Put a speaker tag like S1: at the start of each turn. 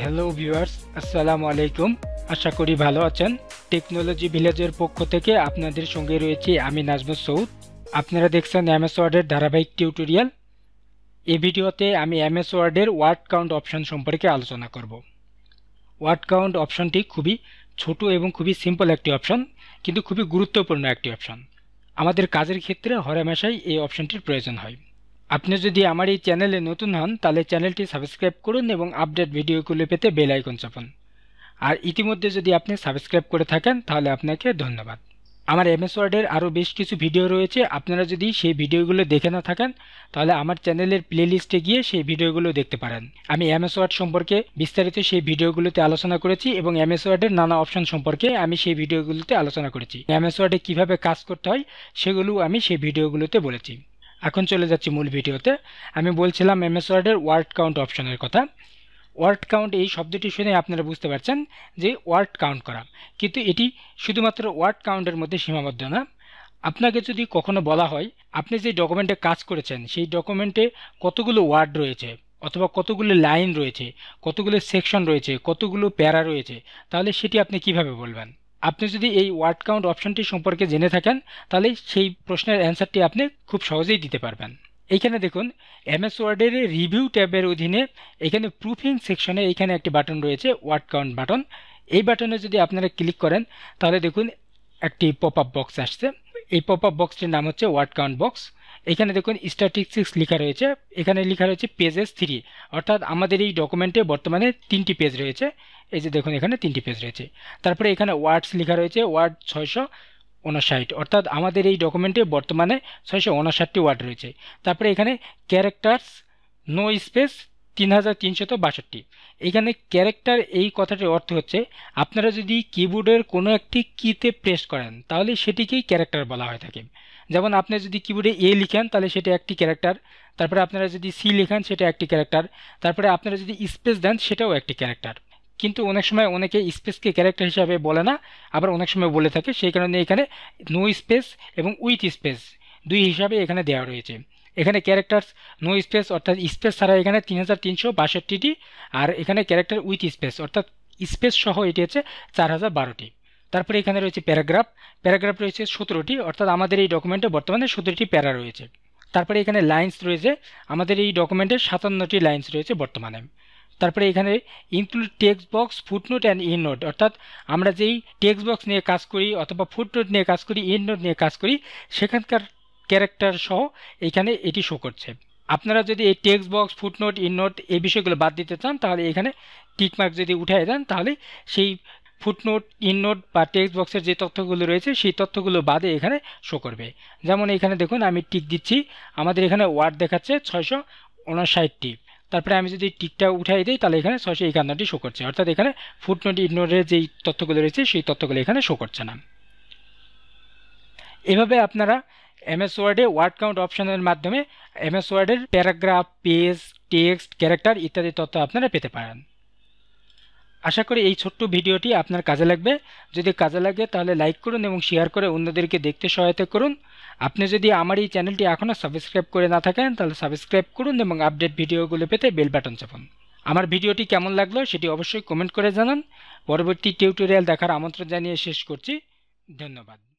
S1: hello viewers আসসালামু আলাইকুম আশা করি ভালো আছেন টেকনোলজি ভিলেজের পক্ষ থেকে আপনাদের সঙ্গে রয়েছি আমি নাজমুল সৌদ আপনারা দেখছেন এমএস ওয়ার্ডের ধারাবাহিক টিউটোরিয়াল এই ভিডিওতে আমি এমএস ওয়ার্ডের ওয়ার্ড কাউন্ট অপশন সম্পর্কে আলোচনা করব ওয়ার্ড কাউন্ট অপশনটি খুবই ছোট এবং খুবই সিম্পল একটি অপশন কিন্তু খুবই গুরুত্বপূর্ণ একটি অপশন আমাদের কাজের ক্ষেত্রে হরে মেশাই এই অপশনটির প্রয়োজন হয় আপনি যদি আমার এই চ্যানেলে নতুন হন তাহলে চ্যানেলটি সাবস্ক্রাইব করুন এবং আপডেট ভিডিওগুলো পেতে বেল আইকন চাপুন আর ইতিমধ্যে যদি আপনি সাবস্ক্রাইব করে থাকেন তাহলে আপনাকে ধন্যবাদ আমার এমএস ওয়ার্ডের আরও বেশ কিছু ভিডিও রয়েছে আপনারা যদি সেই ভিডিওগুলো দেখে না থাকেন তাহলে আমার চ্যানেলের প্লেলিস্টে গিয়ে সেই ভিডিওগুলো দেখতে পারেন আমি এমএস ওয়ার্ড সম্পর্কে বিস্তারিত সেই ভিডিওগুলোতে আলোচনা করেছি এবং এমএস ওয়ার্ডের নানা অপশন সম্পর্কে আমি সেই ভিডিওগুলোতে আলোচনা করেছি এমএস ওয়ার্ডে কীভাবে কাজ করতে হয় সেগুলো আমি সেই ভিডিওগুলোতে বলেছি এখন চলে যাচ্ছি মূল ভিডিওতে আমি বলছিলাম এমএস ওয়ার্ডের ওয়ার্ড কাউন্ট অপশনের কথা ওয়ার্ড কাউন্ট এই শব্দটি শুনে আপনারা বুঝতে পারছেন যে ওয়ার্ড কাউন্ট করা কিন্তু এটি শুধুমাত্র ওয়ার্ড কাউন্টের মধ্যে সীমাবদ্ধ না আপনাকে যদি কখনো বলা হয় আপনি যে ডকুমেন্টে কাজ করেছেন সেই ডকুমেন্টে কতগুলো ওয়ার্ড রয়েছে অথবা কতগুলো লাইন রয়েছে কতগুলো সেকশন রয়েছে কতগুলো প্যারা রয়েছে তাহলে সেটি আপনি কিভাবে বলবেন আপনি যদি এই ওয়ার্ড কাউন্ট অপশনটি সম্পর্কে জেনে থাকেন তাহলে সেই প্রশ্নের অ্যান্সারটি আপনি খুব সহজেই দিতে পারবেন এইখানে দেখুন এমএস ওয়ার্ডের রিভিউ ট্যাবের অধীনে এখানে প্রুফিং সেকশনে এখানে একটি বাটন রয়েছে ওয়ার্ড কাউন্ট বাটন এই বাটনে যদি আপনারা ক্লিক করেন তাহলে দেখুন একটি পপ আপ বক্স আসছে এই পপ আপ বক্সটির নাম হচ্ছে ওয়ার্ড কাউন্ট বক্স এখানে দেখুন স্ট্যাটিক্সিক্স লেখা রয়েছে এখানে লেখা রয়েছে পেজেস থ্রি অর্থাৎ আমাদের এই ডকুমেন্টে বর্তমানে তিনটি পেজ রয়েছে এই যে দেখুন এখানে তিনটি পেজ রয়েছে তারপরে এখানে ওয়ার্ডস লেখা রয়েছে ওয়ার্ড ছয়শো ঊনষাট অর্থাৎ আমাদের এই ডকুমেন্টে বর্তমানে ছয়শো ঊনষাটটি ওয়ার্ড রয়েছে তারপরে এখানে ক্যারেক্টার্স নো স্পেস তিন হাজার তিনশত বাষট্টি এখানে ক্যারেক্টার এই কথাটির অর্থ হচ্ছে আপনারা যদি কিবোর্ডের কোনো একটি কিতে প্রেস করেন তাহলে সেটিকেই ক্যারেক্টার বলা হয়ে থাকে যেমন আপনি যদি কিবোর্ডে এ লিখেন তাহলে সেটা একটি ক্যারেক্টার তারপরে আপনারা যদি সি লেখেন সেটা একটি ক্যারেক্টার তারপরে আপনারা যদি স্পেস দেন সেটাও একটি ক্যারেক্টার কিন্তু অনেক সময় অনেকে স্পেসকে ক্যারেক্টার হিসাবে বলে না আবার অনেক সময় বলে থাকে সেই কারণে এখানে নো স্পেস এবং উইথ স্পেস দুই হিসাবে এখানে দেওয়া রয়েছে এখানে ক্যারেক্টার নো স্পেস অর্থাৎ স্পেস ছাড়া এখানে তিন হাজার তিনশো বাষট্টিটি আর এখানে ক্যারেক্টার উইথ স্পেস অর্থাৎ স্পেস সহ এটি হচ্ছে চার হাজার বারোটি তারপরে এখানে রয়েছে প্যারাগ্রাফ প্যারাগ্রাফ রয়েছে সতেরোটি অর্থাৎ আমাদের এই ডকুমেন্টে বর্তমানে সতেরোটি প্যারা রয়েছে তারপরে এখানে লাইন্স রয়েছে আমাদের এই ডকুমেন্টে সাতান্নটি লাইন্স রয়েছে বর্তমানে তারপরে এখানে include text box footnote and note অর্থাৎ আমরা যেই টেক্সট বক্স নিয়ে কাজ করি অথবা ফুটনোট নিয়ে কাজ করি নোট নিয়ে কাজ করি সেখানকার ক্যারেক্টার সহ এখানে এটি শো করছে আপনারা যদি এই টেক্সট বক্স ফুটনোট নোট এই বিষয়গুলো বাদ দিতে চান তাহলে এখানে টিকমার্ক যদি উঠে দেন তাহলে সেই ফুটনোট ইননোট বা টেক্সট বক্সের যে তথ্যগুলো রয়েছে সেই তথ্যগুলো বাদে এখানে শো করবে যেমন এখানে দেখুন আমি টিক দিচ্ছি আমাদের এখানে ওয়ার্ড দেখাচ্ছে ছয়শো উনষাটটি তারপরে আমি যদি টিকটা উঠাই দিই তাহলে এখানে ছয়শো একান্নটি শো করছে অর্থাৎ এখানে ফুটনোট ইননোটের যেই তথ্যগুলো রয়েছে সেই তথ্যগুলো এখানে শো করছে না এভাবে আপনারা এমএস ওয়ার্ডে ওয়ার্ড কাউন্ট অপশনের মাধ্যমে এমএস ওয়ার্ডের প্যারাগ্রাফ পেজ টেক্সট ক্যারেক্টার ইত্যাদি তথ্য আপনারা পেতে পারেন আশা করি এই ছোট্ট ভিডিওটি আপনার কাজে লাগবে যদি কাজে লাগে তাহলে লাইক করুন এবং শেয়ার করে অন্যদেরকে দেখতে সহায়তা করুন আপনি যদি আমার এই চ্যানেলটি এখনও সাবস্ক্রাইব করে না থাকেন তাহলে সাবস্ক্রাইব করুন এবং আপডেট ভিডিওগুলো পেতে বেল বাটন চাপুন আমার ভিডিওটি কেমন লাগলো সেটি অবশ্যই কমেন্ট করে জানান পরবর্তী টিউটোরিয়াল দেখার আমন্ত্রণ জানিয়ে শেষ করছি ধন্যবাদ